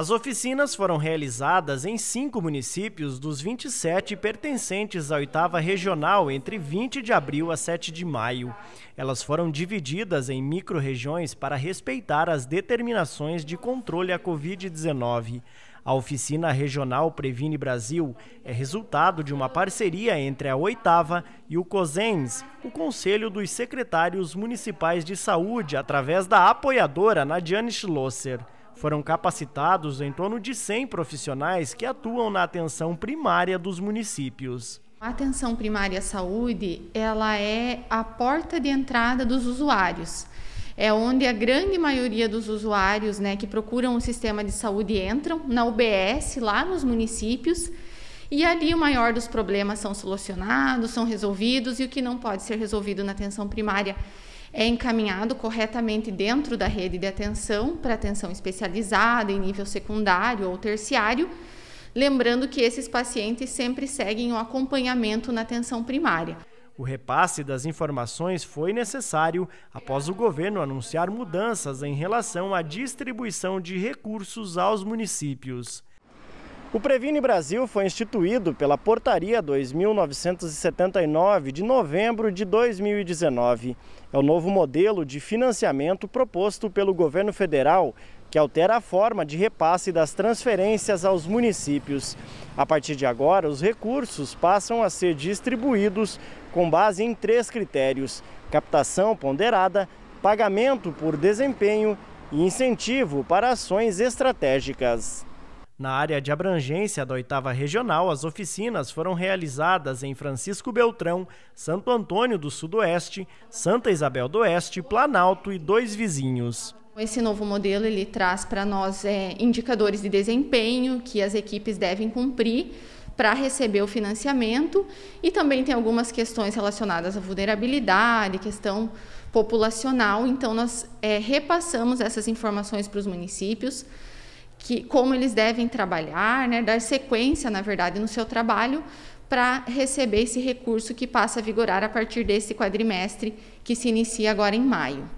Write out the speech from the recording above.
As oficinas foram realizadas em cinco municípios dos 27 pertencentes à oitava regional entre 20 de abril a 7 de maio. Elas foram divididas em microrregiões para respeitar as determinações de controle à Covid-19. A oficina regional Previne Brasil é resultado de uma parceria entre a Oitava e o COSENS, o Conselho dos Secretários Municipais de Saúde, através da apoiadora Nadiane Schlosser. Foram capacitados em torno de 100 profissionais que atuam na atenção primária dos municípios. A atenção primária à saúde, ela é a porta de entrada dos usuários. É onde a grande maioria dos usuários, né, que procuram o sistema de saúde entram na UBS lá nos municípios. E ali o maior dos problemas são solucionados, são resolvidos e o que não pode ser resolvido na atenção primária é encaminhado corretamente dentro da rede de atenção para atenção especializada em nível secundário ou terciário, lembrando que esses pacientes sempre seguem o um acompanhamento na atenção primária. O repasse das informações foi necessário após o governo anunciar mudanças em relação à distribuição de recursos aos municípios. O Previne Brasil foi instituído pela Portaria 2979 de novembro de 2019. É o novo modelo de financiamento proposto pelo governo federal, que altera a forma de repasse das transferências aos municípios. A partir de agora, os recursos passam a ser distribuídos com base em três critérios: captação ponderada, pagamento por desempenho e incentivo para ações estratégicas. Na área de abrangência da oitava regional, as oficinas foram realizadas em Francisco Beltrão, Santo Antônio do Sudoeste, Santa Isabel do Oeste, Planalto e dois vizinhos. Esse novo modelo ele traz para nós é, indicadores de desempenho que as equipes devem cumprir para receber o financiamento e também tem algumas questões relacionadas à vulnerabilidade, questão populacional. Então nós é, repassamos essas informações para os municípios que como eles devem trabalhar, né, dar sequência, na verdade, no seu trabalho para receber esse recurso que passa a vigorar a partir desse quadrimestre que se inicia agora em maio.